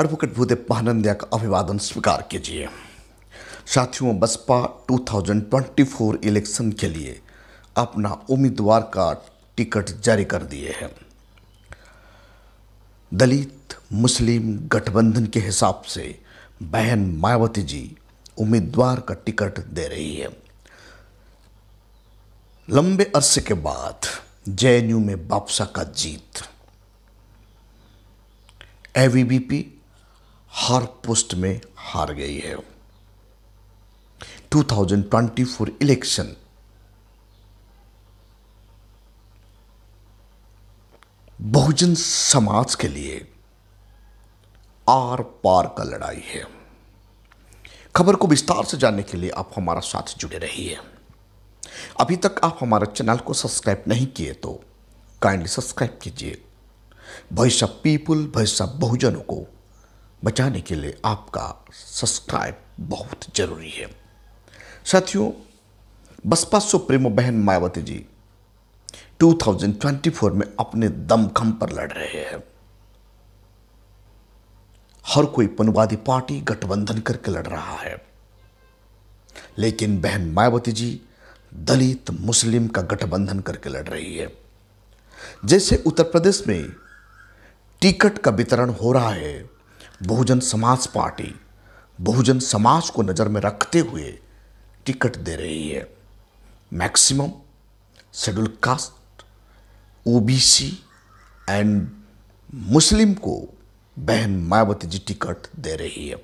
advocate Bhudev Mahanandia का अभिवादन स्वीकार कीजिए साथियों बसपा 2024 इलेक्शन के लिए अपना उम्मीदवार का टिकट जारी कर दिए हैं दलित मुस्लिम गठबंधन के हिसाब से बहन मायावती जी उम्मीदवार का टिकट दे रही है लंबे अरसे के बाद जेएनयू में बापसा का जीत एवीबीपी हर पोस्ट में हार गई है 2024 इलेक्शन बहुजन समाज के लिए आर पार का लड़ाई है खबर को विस्तार से जानने के लिए आप हमारा साथ जुड़े रहिए अभी तक आप हमारे चैनल को सब्सक्राइब नहीं किए तो काइंडली सब्सक्राइब कीजिए भविष्य पीपुल भविष्य बहुजनों को बचाने के लिए आपका सब्सक्राइब बहुत जरूरी है साथियों बसपा सुप्रीमो बहन मायावती जी 2024 में अपने दमखम पर लड़ रहे हैं हर कोई पुनवादी पार्टी गठबंधन करके लड़ रहा है लेकिन बहन मायावती जी दलित मुस्लिम का गठबंधन करके लड़ रही है जैसे उत्तर प्रदेश में टिकट का वितरण हो रहा है बहुजन समाज पार्टी बहुजन समाज को नज़र में रखते हुए टिकट दे रही है maximum schedule caste OBC and Muslim को बहन मायावती जी टिकट दे रही है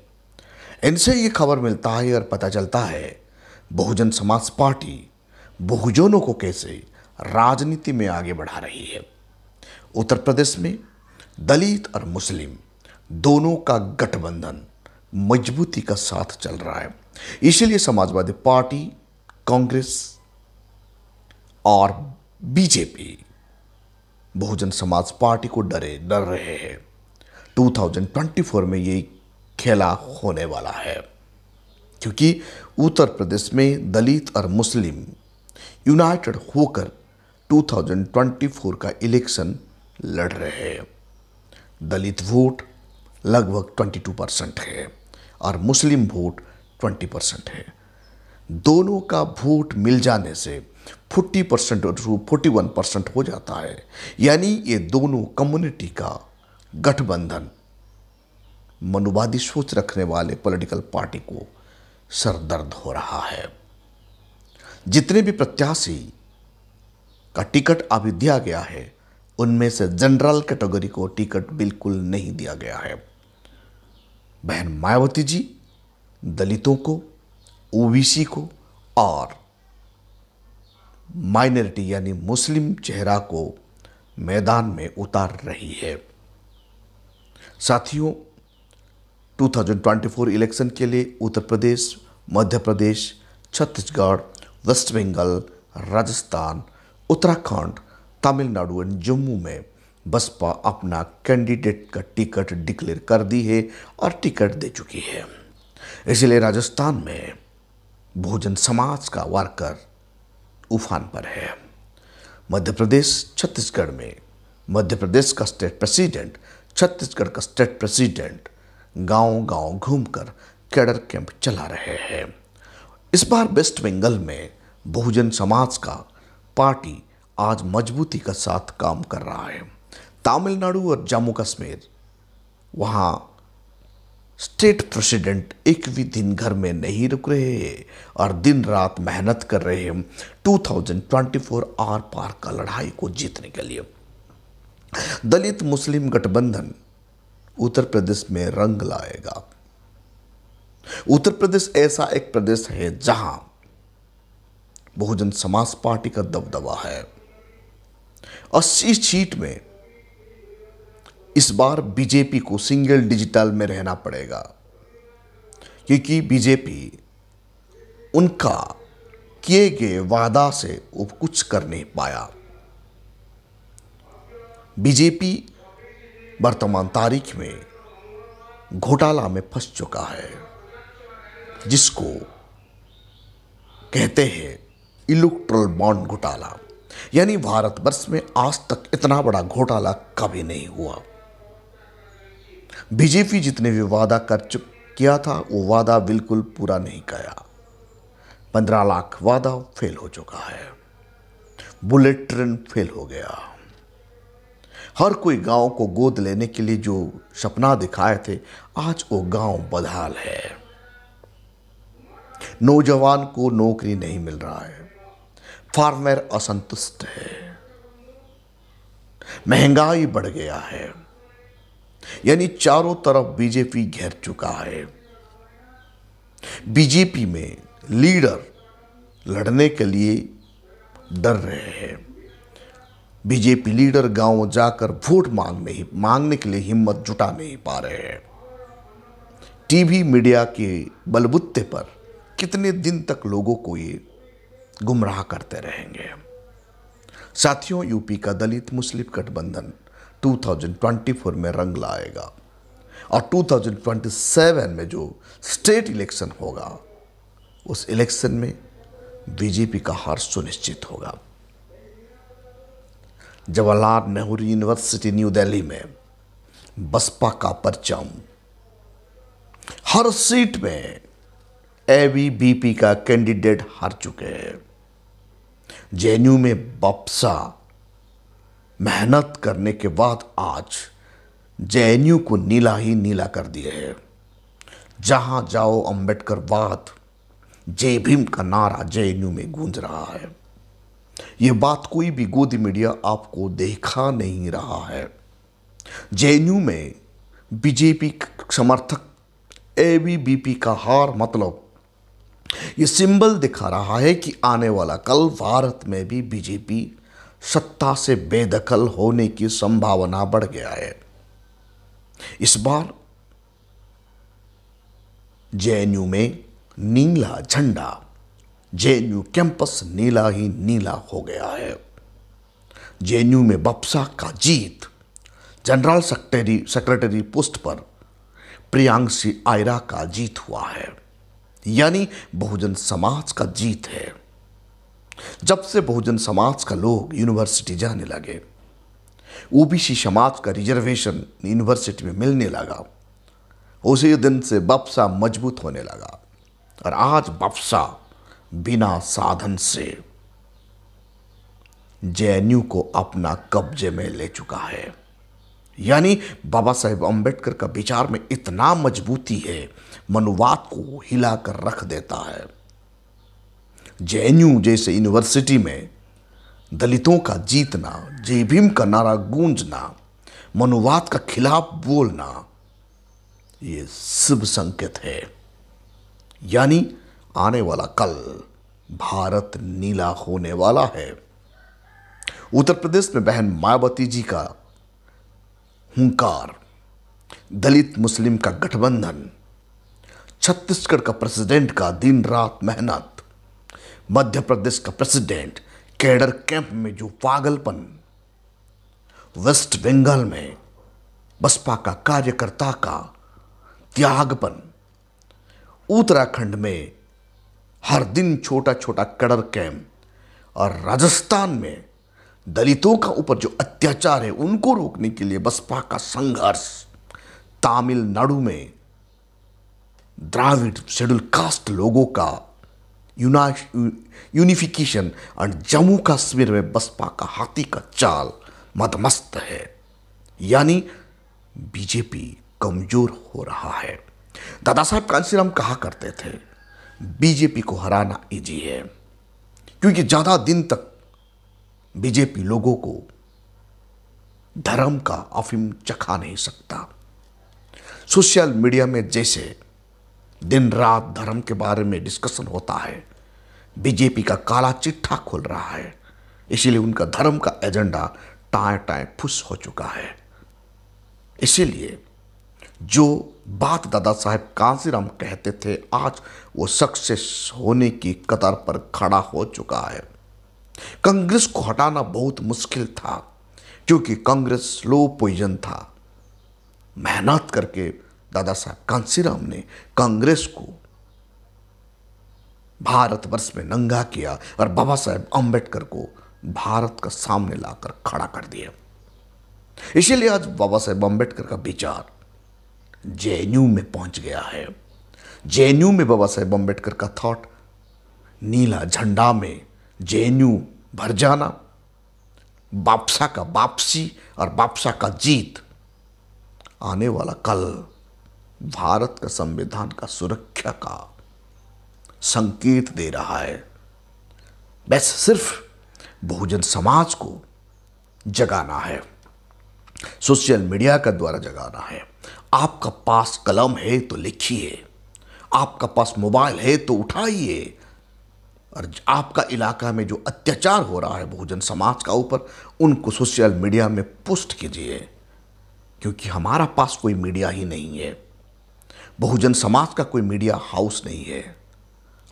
इनसे ये खबर मिलता है और पता चलता है बहुजन समाज पार्टी बहुजनों को कैसे राजनीति में आगे बढ़ा रही है उत्तर प्रदेश में दलित और मुस्लिम दोनों का गठबंधन मजबूती का साथ चल रहा है इसलिए समाजवादी पार्टी कांग्रेस और बीजेपी बहुजन समाज पार्टी को डरे डर रहे हैं 2024 में ये खेला होने वाला है क्योंकि उत्तर प्रदेश में दलित और मुस्लिम यूनाइटेड होकर 2024 का इलेक्शन लड़ रहे हैं दलित वोट लगभग 22 परसेंट है और मुस्लिम वोट 20 परसेंट है दोनों का वोट मिल जाने से 40 परसेंट फोर्टी वन परसेंट हो जाता है यानी ये दोनों कम्युनिटी का गठबंधन मनुवादी सोच रखने वाले पॉलिटिकल पार्टी को सरदर्द हो रहा है जितने भी प्रत्याशी का टिकट अभी दिया गया है उनमें से जनरल कैटेगरी को टिकट बिल्कुल नहीं दिया गया है बहन मायावती जी दलितों को ओबीसी को और माइनॉरिटी यानी मुस्लिम चेहरा को मैदान में उतार रही है साथियों 2024 इलेक्शन के लिए उत्तर प्रदेश मध्य प्रदेश छत्तीसगढ़ वेस्ट बंगाल राजस्थान उत्तराखंड तमिलनाडु एंड जम्मू में बसपा अपना कैंडिडेट का टिकट डिक्लेयर कर दी है और टिकट दे चुकी है इसलिए राजस्थान में बहुजन समाज का वर्कर उफान पर है मध्य प्रदेश छत्तीसगढ़ में मध्य प्रदेश का स्टेट प्रेसिडेंट छत्तीसगढ़ का स्टेट प्रेसिडेंट गांव-गांव घूमकर कैडर कैंप चला रहे हैं इस बार वेस्ट बंगाल में बहुजन समाज का पार्टी आज मजबूती का साथ काम कर रहा है तमिलनाडु और जम्मू कश्मीर वहाँ स्टेट प्रेसिडेंट एक भी दिन घर में नहीं रुक रहे और दिन रात मेहनत कर रहे हैं 2024 आर पार का लड़ाई को जीतने के लिए दलित मुस्लिम गठबंधन उत्तर प्रदेश में रंग लाएगा उत्तर प्रदेश ऐसा एक प्रदेश है जहां बहुजन समाज पार्टी का दबदबा है अस्सी सीट में इस बार बीजेपी को सिंगल डिजिटल में रहना पड़ेगा क्योंकि बीजेपी उनका किए गए वादा से वो कुछ कर नहीं पाया बीजेपी वर्तमान तारीख में घोटाला में फंस चुका है जिसको कहते हैं इलेक्ट्रल बॉन्ड घोटाला यानी भारतवर्ष में आज तक इतना बड़ा घोटाला कभी नहीं हुआ बीजेपी जितने भी वादा कर चुक किया था वो वादा बिल्कुल पूरा नहीं गया पंद्रह लाख वादा फेल हो चुका है बुलेट ट्रेन फेल हो गया हर कोई गांव को गोद लेने के लिए जो सपना दिखाए थे आज वो गांव बदहाल है नौजवान को नौकरी नहीं मिल रहा है फार्मर असंतुष्ट है महंगाई बढ़ गया है यानी चारों तरफ बीजेपी घेर चुका है बीजेपी में लीडर लड़ने के लिए डर रहे हैं बीजेपी लीडर गांव जाकर वोट मांगने ही मांगने के लिए हिम्मत जुटा नहीं पा रहे हैं टीवी मीडिया के बलबुत्ते पर कितने दिन तक लोगों को ये गुमराह करते रहेंगे साथियों यूपी का दलित मुस्लिम गठबंधन 2024 में रंग लाएगा और 2027 में जो स्टेट इलेक्शन होगा उस इलेक्शन में बीजेपी का हार सुनिश्चित होगा जवाहरलाल नेहरू यूनिवर्सिटी न्यू दिल्ली में बसपा का परचम हर सीट में एवीबीपी का कैंडिडेट हार चुके हैं जेएनयू में बापसा मेहनत करने के बाद आज जे को नीला ही नीला कर दिए है जहाँ जाओ अम्बेडकर वाद जय भीम का नारा जे में गूंज रहा है ये बात कोई भी गोदी मीडिया आपको देखा नहीं रहा है जे में बीजेपी समर्थक एबीवीपी का हार मतलब ये सिंबल दिखा रहा है कि आने वाला कल भारत में भी बीजेपी सत्ता से बेदखल होने की संभावना बढ़ गया है इस बार जेएनयू में नीला झंडा जेएनयू कैंपस नीला ही नीला हो गया है जेएनयू में बप्सा का जीत जनरल सेक्रेटरी सेक्रेटरी पोस्ट पर प्रियांशी आयरा का जीत हुआ है यानी बहुजन समाज का जीत है जब से बहुजन समाज का लोग यूनिवर्सिटी जाने लगे ओबीसी समाज का रिजर्वेशन यूनिवर्सिटी में मिलने लगा उसी दिन से बप्सा मजबूत होने लगा और आज बप्सा बिना साधन से जे को अपना कब्जे में ले चुका है यानी बाबा साहेब अंबेडकर का विचार में इतना मजबूती है मनुवाद को हिलाकर रख देता है जे जैसे यूनिवर्सिटी में दलितों का जीतना जय भीम का नारा गूंजना मनुवाद का खिलाफ बोलना ये शुभ संकेत है यानी आने वाला कल भारत नीला होने वाला है उत्तर प्रदेश में बहन मायावती जी का हुंकार दलित मुस्लिम का गठबंधन छत्तीसगढ़ का प्रेसिडेंट का दिन रात मेहनत मध्य प्रदेश का प्रेसिडेंट कैडर कैंप में जो पागलपन वेस्ट बंगाल में बसपा का कार्यकर्ता का त्यागपन उत्तराखंड में हर दिन छोटा छोटा कड़र कैंप और राजस्थान में दलितों का ऊपर जो अत्याचार है उनको रोकने के लिए बसपा का संघर्ष तमिलनाडु में द्राविड शेड्यूल कास्ट लोगों का यूनिफिकेशन और जम्मू कश्मीर में बसपा का हाथी का चाल मदमस्त है यानी बीजेपी कमजोर हो रहा है दादा साहब कांसीराम कहा करते थे बीजेपी को हराना इजी है क्योंकि ज़्यादा दिन तक बीजेपी लोगों को धर्म का अफीम चखा नहीं सकता सोशल मीडिया में जैसे दिन रात धर्म के बारे में डिस्कशन होता है बीजेपी का काला चिट्ठा खुल रहा है इसीलिए उनका धर्म का एजेंडा टाए टाए फुस हो चुका है इसीलिए जो बात दादा साहेब कांसीराम कहते थे आज वो सक्सेस होने की कतार पर खड़ा हो चुका है कांग्रेस को हटाना बहुत मुश्किल था क्योंकि कांग्रेस लो पोइजन था मेहनत करके दादा साहब कांसीराम ने कांग्रेस को भारतवर्ष में नंगा किया और बाबा साहेब अम्बेडकर को भारत का सामने लाकर खड़ा कर दिया इसीलिए आज बाबा साहेब अम्बेडकर का विचार जे में पहुंच गया है जेएनयू में बाबा साहेब अम्बेडकर का थॉट नीला झंडा में जेएनयू भर जाना बापसा का वापसी और बापसा का जीत आने वाला कल भारत का संविधान का सुरक्षा का संकेत दे रहा है बस सिर्फ बहुजन समाज को जगाना है सोशल मीडिया का द्वारा जगाना है आपका पास कलम है तो लिखिए आपका पास मोबाइल है तो उठाइए और आपका इलाका में जो अत्याचार हो रहा है बहुजन समाज का ऊपर उनको सोशल मीडिया में पोस्ट कीजिए क्योंकि हमारा पास कोई मीडिया ही नहीं है बहुजन समाज का कोई मीडिया हाउस नहीं है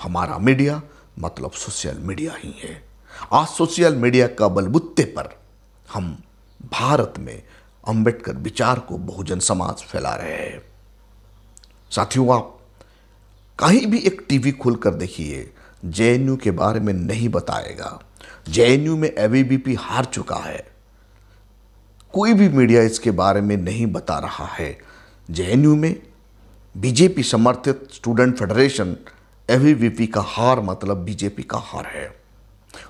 हमारा मीडिया मतलब सोशल मीडिया ही है आज सोशल मीडिया का बलबुत्ते पर हम भारत में अंबेडकर विचार को बहुजन समाज फैला रहे हैं साथियों आप कहीं भी एक टीवी खोलकर देखिए जेएनयू के बारे में नहीं बताएगा जेएनयू में एवीबीपी हार चुका है कोई भी मीडिया इसके बारे में नहीं बता रहा है जेएनयू में बीजेपी समर्थित स्टूडेंट फेडरेशन एवीवीपी का हार मतलब बीजेपी का हार है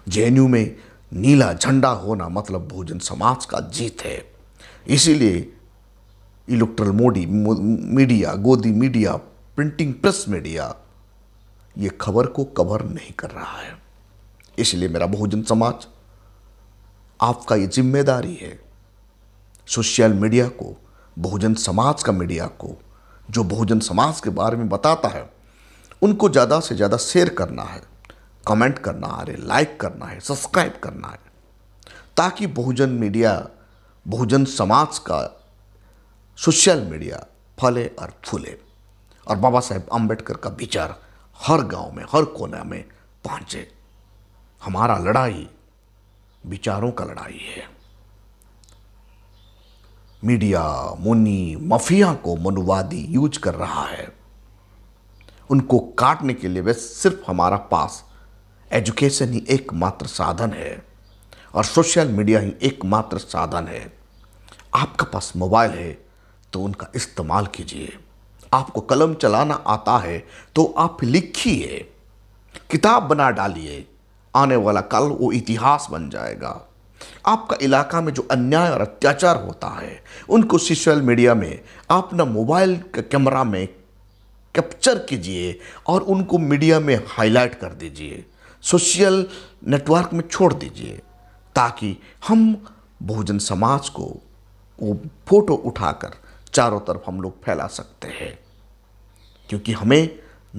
जेएनयू में नीला झंडा होना मतलब बहुजन समाज का जीत है इसीलिए इलेक्ट्रल मोडी मीडिया गोदी मीडिया प्रिंटिंग प्रेस मीडिया ये खबर को कवर नहीं कर रहा है इसलिए मेरा बहुजन समाज आपका ये जिम्मेदारी है सोशल मीडिया को बहुजन समाज का मीडिया को जो बहुजन समाज के बारे में बताता है उनको ज़्यादा से ज़्यादा शेयर करना है कमेंट करना है लाइक करना है सब्सक्राइब करना है ताकि बहुजन मीडिया बहुजन समाज का सोशल मीडिया फले और फूले और बाबा साहेब अम्बेडकर का विचार हर गांव में हर कोने में पहुंचे हमारा लड़ाई विचारों का लड़ाई है मीडिया मुनी माफिया को मनुवादी यूज कर रहा है उनको काटने के लिए बस सिर्फ हमारा पास एजुकेशन ही एकमात्र साधन है और सोशल मीडिया ही एकमात्र साधन है आपके पास मोबाइल है तो उनका इस्तेमाल कीजिए आपको कलम चलाना आता है तो आप लिखिए किताब बना डालिए आने वाला कल वो इतिहास बन जाएगा आपका इलाका में जो अन्याय और अत्याचार होता है उनको सोशल मीडिया में आप ना मोबाइल कैमरा में कैप्चर कीजिए और उनको मीडिया में हाईलाइट कर दीजिए सोशल नेटवर्क में छोड़ दीजिए ताकि हम बहुजन समाज को वो फोटो उठाकर चारों तरफ हम लोग फैला सकते हैं क्योंकि हमें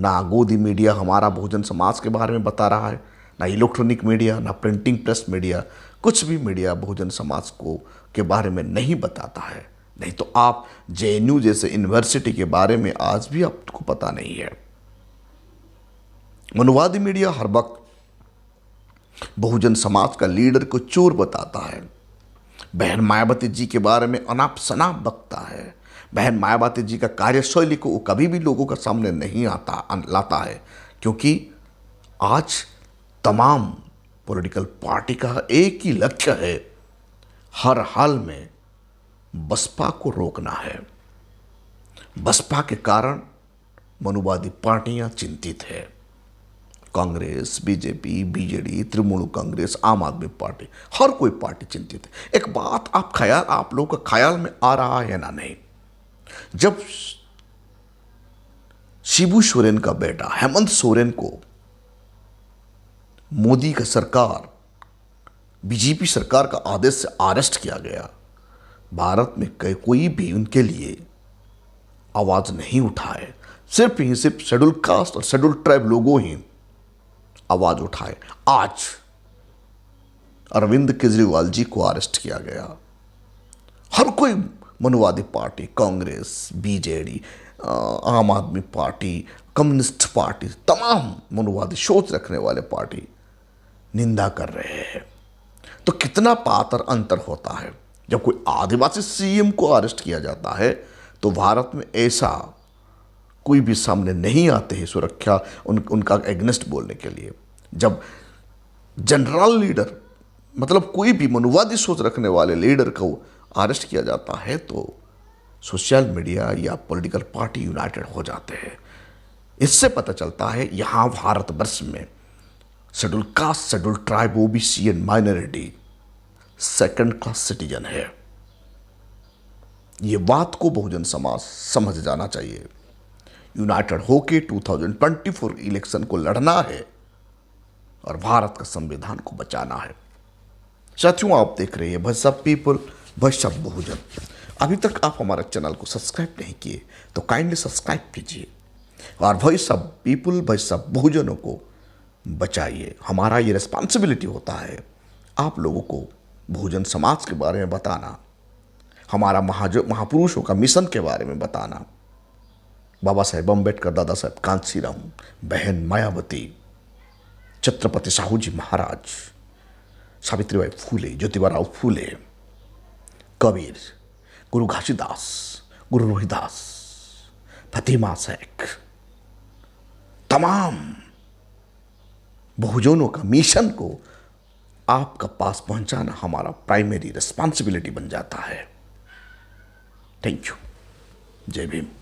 ना गोदी मीडिया हमारा बहुजन समाज के बारे में बता रहा है ना इलेक्ट्रॉनिक मीडिया ना प्रिंटिंग प्रेस मीडिया कुछ भी मीडिया बहुजन समाज को के बारे में नहीं बताता है नहीं तो आप जे जैसे यूनिवर्सिटी के बारे में आज भी आपको पता नहीं है मनुवादी मीडिया हर वक्त बहुजन समाज का लीडर को चोर बताता है बहन मायावती जी के बारे में अनाप शनाप बकता है बहन मायावती जी का कार्यशैली को वो कभी भी लोगों के सामने नहीं आता लाता है क्योंकि आज तमाम पॉलिटिकल पार्टी का एक ही लक्ष्य है हर हाल में बसपा को रोकना है बसपा के कारण मनुवादी पार्टियां चिंतित है Congress BJP BJD Trinamool Congress Aam Aadmi party हर कोई पार्टी चिंतित है एक बात आप ख्याल आप लोगों का ख्याल में आ रहा है ना नहीं जब शिबू सोरेन का बेटा हेमंत सोरेन को मोदी का सरकार बीजेपी सरकार का आदेश से अरेस्ट किया गया भारत में कई कोई भी उनके लिए आवाज़ नहीं उठाए सिर्फ ही सिर्फ शेड्यूल कास्ट और शेड्यूल ट्राइब लोगों ही आवाज़ उठाए आज अरविंद केजरीवाल जी को अरेस्ट किया गया हर कोई मनुवादी पार्टी कांग्रेस बीजेडी आम आदमी पार्टी कम्युनिस्ट पार्टी तमाम मनुवादी सोच रखने वाले पार्टी निंदा कर रहे हैं तो कितना पातर अंतर होता है जब कोई आदिवासी सीएम को अरेस्ट किया जाता है तो भारत में ऐसा कोई भी सामने नहीं आते हैं सुरक्षा उन उनका एग्नेस्ट बोलने के लिए जब जनरल लीडर मतलब कोई भी मनुवादी सोच रखने वाले लीडर को अरेस्ट किया जाता है तो सोशल मीडिया या पॉलिटिकल पार्टी यूनाइटेड हो जाते हैं इससे पता चलता है यहाँ भारतवर्ष में schedule caste schedule tribe OBC and minority second class citizen है ये बात को बहुजन समाज समझ जाना चाहिए यूनाइटेड होके 2024 इलेक्शन को लड़ना है और भारत का संविधान को बचाना है साथियों आप देख रहे हैं भाई ऑफ पीपल भाई ऑफ बहुजन अभी तक आप हमारे चैनल को सब्सक्राइब नहीं किए तो काइंडली सब्सक्राइब कीजिए और भविष्य पीपुल सब बहुजनों को बचाइए हमारा ये रिस्पॉन्सिबिलिटी होता है आप लोगों को भोजन समाज के बारे में बताना हमारा महाज महापुरुषों का मिशन के बारे में बताना बाबा साहेब अम्बेडकर दादा साहेब कांसीराम बहन मायावती छत्रपति साहू जी महाराज सावित्रीबाई फूले ज्योतिबाराव फूले कबीर गुरु घासीदास गुरु रोहिदास फतिमा शेख तमाम बहुजनों का मिशन को आपका पास पहुंचाना हमारा प्राइमरी रिस्पॉन्सिबिलिटी बन जाता है थैंक यू जय भीम